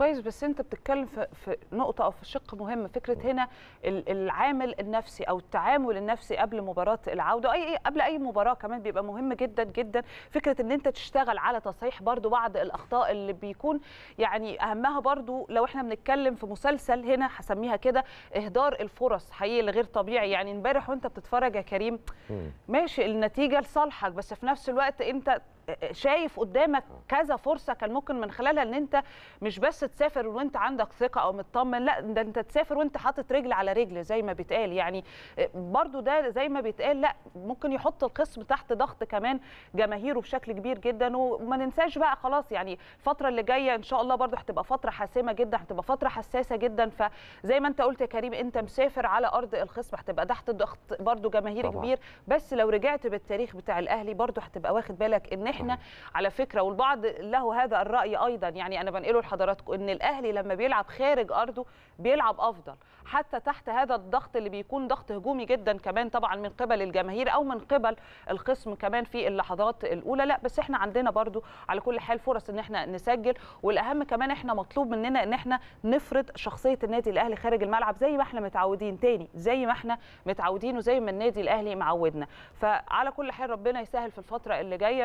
كويس بس انت بتتكلم في نقطه او في شق مهم فكره آه. هنا العامل النفسي او التعامل النفسي قبل مباراه العوده اي قبل اي مباراه كمان بيبقى مهم جدا جدا فكره ان انت تشتغل على تصحيح برضو بعض الاخطاء اللي بيكون يعني اهمها برضو لو احنا بنتكلم في مسلسل هنا هسميها كده اهدار الفرص حقيقي غير طبيعي يعني امبارح وانت بتتفرج يا كريم ماشي النتيجه لصالحك بس في نفس الوقت انت شايف قدامك كذا فرصه كان ممكن من خلالها ان انت مش بس تسافر وانت عندك ثقه او مطمن لا ده انت تسافر وانت حاطط رجل على رجل زي ما بيتقال يعني برضو ده زي ما بيتقال لا ممكن يحط القسم تحت ضغط كمان جماهيره بشكل كبير جدا وما ننساش بقى خلاص يعني الفتره اللي جايه ان شاء الله برضو هتبقى فتره حاسمه جدا هتبقى فتره حساسه جدا فزي ما انت قلت يا كريم انت مسافر على ارض الخصم هتبقى تحت ضغط برضو جماهير كبير بس لو رجعت بالتاريخ بتاع الاهلي برضو هتبقى واخد بالك ان احنا على فكره والبعض له هذا الراي ايضا يعني انا بنقله لحضراتكم ان الاهلي لما بيلعب خارج ارضه بيلعب افضل حتى تحت هذا الضغط اللي بيكون ضغط هجومي جدا كمان طبعا من قبل الجماهير او من قبل الخصم كمان في اللحظات الاولى لا بس احنا عندنا برضو على كل حال فرص ان احنا نسجل والاهم كمان احنا مطلوب مننا ان احنا نفرض شخصيه النادي الاهلي خارج الملعب زي ما احنا متعودين تاني زي ما احنا متعودين وزي ما النادي الاهلي معودنا فعلى كل حال ربنا يسهل في الفتره اللي جايه